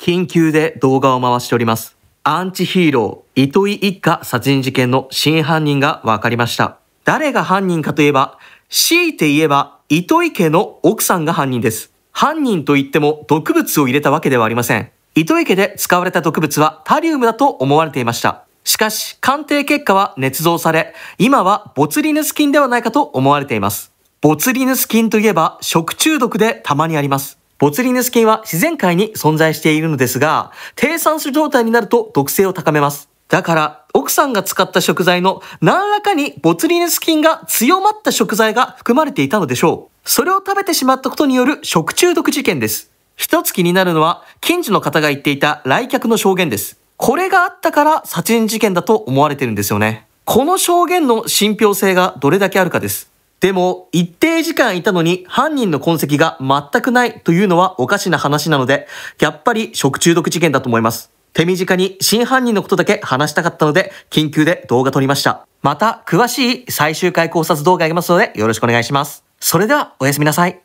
緊急で動画を回しております。アンチヒーロー、糸井一家殺人事件の真犯人が分かりました。誰が犯人かといえば、強いて言えば、糸井家の奥さんが犯人です。犯人といっても毒物を入れたわけではありません。糸井家で使われた毒物はタリウムだと思われていました。しかし、鑑定結果は捏造され、今はボツリヌス菌ではないかと思われています。ボツリヌス菌といえば食中毒でたまにあります。ボツリヌス菌は自然界に存在しているのですが、低酸素状態になると毒性を高めます。だから、奥さんが使った食材の何らかにボツリヌス菌が強まった食材が含まれていたのでしょう。それを食べてしまったことによる食中毒事件です。一つ気になるのは、近所の方が言っていた来客の証言です。これがあったから殺人事件だと思われてるんですよね。この証言の信憑性がどれだけあるかです。でも、一定時間いたのに犯人の痕跡が全くないというのはおかしな話なので、やっぱり食中毒事件だと思います。手短に真犯人のことだけ話したかったので、緊急で動画撮りました。また、詳しい最終回考察動画あげますので、よろしくお願いします。それでは、おやすみなさい。